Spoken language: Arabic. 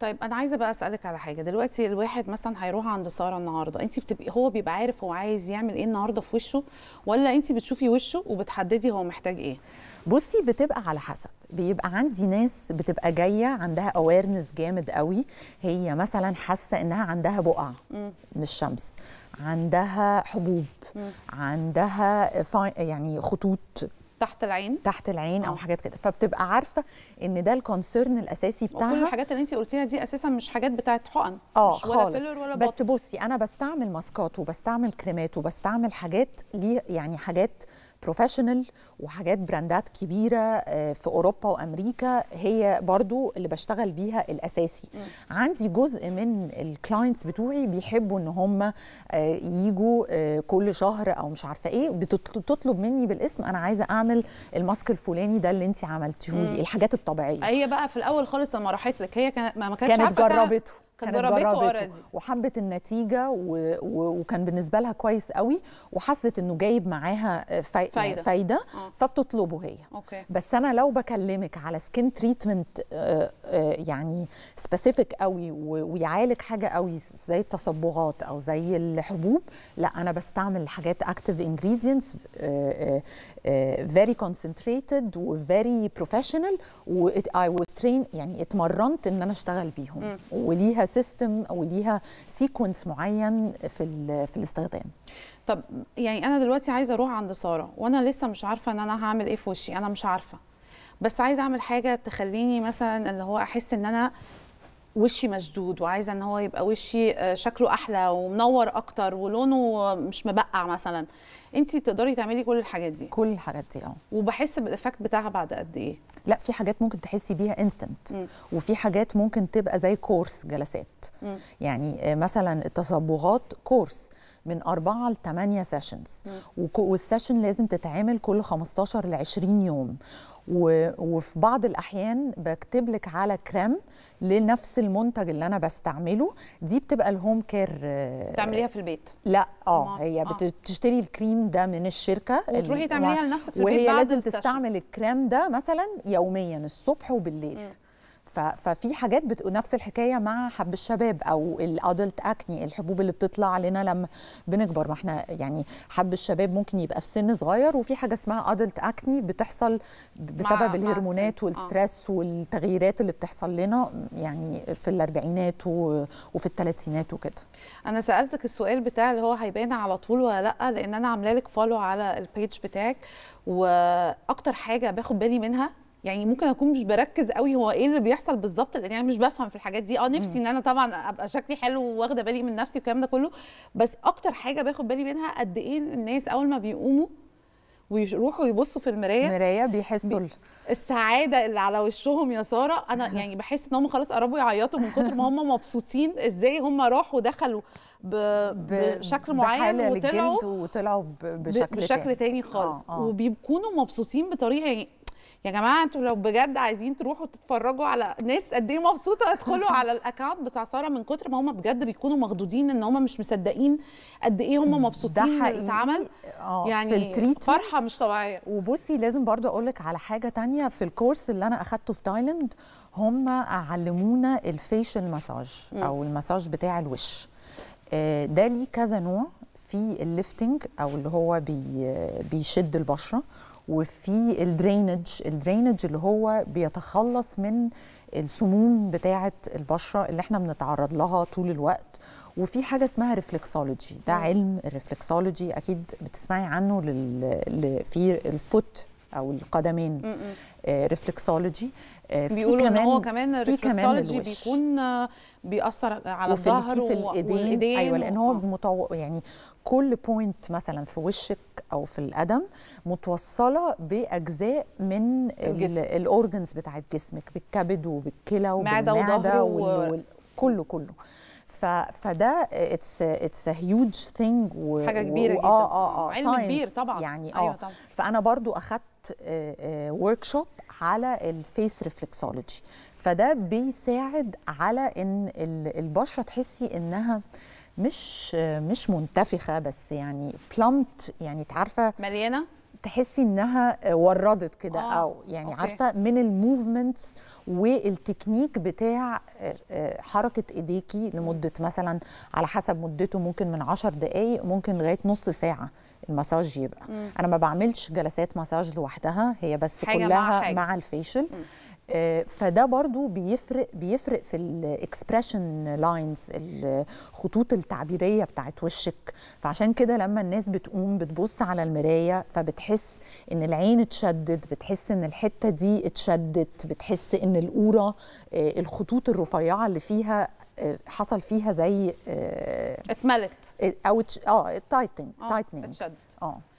طيب انا عايزه بقى اسالك على حاجه دلوقتي الواحد مثلا هيروح عند ساره النهارده انت بتبقي هو بيبقى عارف هو عايز يعمل ايه النهارده في وشه ولا انت بتشوفي وشه وبتحددي هو محتاج ايه بصي بتبقى على حسب بيبقى عندي ناس بتبقى جايه عندها اويرنس جامد قوي هي مثلا حاسه انها عندها بقع من الشمس عندها حبوب عندها يعني خطوط تحت العين تحت العين أو, او آه. حاجات كده فبتبقى عارفه ان ده الكونسيرن الاساسي بتاعها كل الحاجات اللي انت قلتيها دي اساسا مش حاجات بتاعه حقن اه خالص ولا, ولا بس بطل. بصي انا بستعمل ماسكات وبستعمل كريمات وبستعمل حاجات ليه يعني حاجات بروفيشنال وحاجات براندات كبيره آه، في اوروبا وامريكا هي برضو اللي بشتغل بيها الاساسي م. عندي جزء من الكلاينتس بتوعي بيحبوا ان هم آه، يجوا آه، كل شهر او مش عارفه ايه بتطلب مني بالاسم انا عايزه اعمل الماسك الفلاني ده اللي انت عملتيه لي الحاجات الطبيعيه هي بقى في الاول خالص لما راحت لك هي كانت ما كانتش كانت جربته كانت ضربته اراضي وحبت النتيجه و... و... وكان بالنسبه لها كويس قوي وحست انه جايب معاها في... فايده, فايدة آه. فبتطلبه هي أوكي. بس انا لو بكلمك على سكين تريتمنت آه، يعني سبيسيفيك قوي ويعالج حاجه قوي زي التصبغات او زي الحبوب لا انا بستعمل حاجات اكتف انجريدينتس فيري كونسنتريتد وفيري بروفيشنال واي واز ترين يعني اتمرنت ان انا اشتغل بيهم وليها سيستم وليها سيكونس معين في في الاستخدام طب يعني انا دلوقتي عايزه اروح عند ساره وانا لسه مش عارفه ان انا هعمل ايه في وشي انا مش عارفه بس عايزه اعمل حاجه تخليني مثلا اللي هو احس ان انا وشي مشدود وعايزه ان هو يبقى وشي آه، شكله احلى ومنور اكتر ولونه مش مبقع مثلا انت تقدري تعملي كل الحاجات دي كل الحاجات دي اه وبحس بالافكت بتاعها بعد قد ايه لا في حاجات ممكن تحسي بيها انستنت وفي حاجات ممكن تبقى زي كورس جلسات م. يعني آه، مثلا التصبغات كورس من أربعة ل 8 سيشنز والسيشن لازم تتعمل كل 15 ل 20 يوم وفي بعض الاحيان بكتب لك على كريم لنفس المنتج اللي انا بستعمله دي بتبقى الهوم آه، كير تعمليها في البيت لا اه هي آه. بتشتري الكريم ده من الشركه وتروحي تعمليها آه، لنفسك في البيت وهي بعد لازم الساشن. تستعمل الكريم ده مثلا يوميا الصبح وبالليل م. ففي حاجات بت... نفس الحكايه مع حب الشباب او الادلت اكني الحبوب اللي بتطلع لنا لما بنكبر ما احنا يعني حب الشباب ممكن يبقى في سن صغير وفي حاجه اسمها ادلت اكني بتحصل بسبب مع الهرمونات والستريس آه. والتغييرات اللي بتحصل لنا يعني في الاربعينات و... وفي الثلاثينات وكده انا سالتك السؤال بتاع اللي هو هيبان على طول ولا لا لان انا عامله لك فولو على البيج بتاعك واكتر حاجه باخد بالي منها يعني ممكن اكون مش بركز قوي هو ايه اللي بيحصل بالظبط لان انا مش بفهم في الحاجات دي اه نفسي ان انا طبعا ابقى شكلي حلو واخده بالي من نفسي والكلام ده كله بس اكتر حاجه باخد بالي منها قد ايه الناس اول ما بيقوموا ويروحوا يبصوا في المرايه المرايه بيحسوا بي... السعاده اللي على وشهم يا ساره انا يعني بحس ان هم خلاص قربوا يعيطوا من كتر ما هم مبسوطين ازاي هم راحوا دخلوا ب... بشكل معين وطلعوا وطلعوا بشكل, بشكل تاني, تاني خالص آه آه. وبيكونوا مبسوطين بطريقه يعني يا جماعه انتوا لو بجد عايزين تروحوا تتفرجوا على ناس قد ايه مبسوطه ادخلوا على الاكونت بتاع ساره من كتر ما هم بجد بيكونوا مخضوضين ان هم مش مصدقين قد ايه هم مبسوطين ده اتعمل آه، يعني في فرحه مش طبيعيه وبصي لازم برضو اقول لك على حاجه تانية في الكورس اللي انا اخدته في تايلاند هم علمونا الفيشل مساج او المساج بتاع الوش آه، ده ليه كذا نوع في الليفتنج او اللي هو بي بيشد البشره وفي الدرينج الدرينج اللي هو بيتخلص من السموم بتاعه البشره اللي احنا بنتعرض لها طول الوقت وفي حاجه اسمها ريفلكسولوجي ده علم الريفلكسولوجي اكيد بتسمعي عنه لل... في الفوت او القدمين ريفلكسولوجي آه، آه، بيقولوا ان هو كمان الريفلكسولوجي بيكون آه، بيأثر على الظهر الايدين, والإيدين ايوه لان هو متو... يعني كل بوينت مثلا في وشك او في القدم متوصله باجزاء من الاورجنز بتاعت جسمك بالكبد وبالكلى وبالمعده وكله كله فده اتس اتس هيوج ثينج حاجه كبيره آه، جدا اه اه اه علم كبير طبعا يعني أيوة اه أيوة طبعًا. فانا برضو اخذت ورك شوب على الفيس ريفلكسولوجي فده بيساعد على ان البشره تحسي انها مش مش منتفخه بس يعني بلمت يعني تعرفه مليانه تحسي انها آه، وردت كده آه. او يعني أوكي. عارفه من الموفمنتس والتكنيك بتاع آه، آه، حركه ايديكي لمده مثلا على حسب مدته ممكن من 10 دقائق ممكن لغايه نص ساعه المساج يبقى مم. انا ما بعملش جلسات مساج لوحدها هي بس كلها مع, مع الفيشل مم. آه، فده برضو بيفرق بيفرق في الاكسبريشن لاينز الخطوط التعبيريه بتاعت وشك فعشان كده لما الناس بتقوم بتبص على المرايه فبتحس ان العين اتشدت بتحس ان الحته دي اتشدت بتحس ان القوره آه، الخطوط الرفيعه اللي فيها آه، حصل فيها زي اتملت او اه تايتنج تايتنج اتشدت اه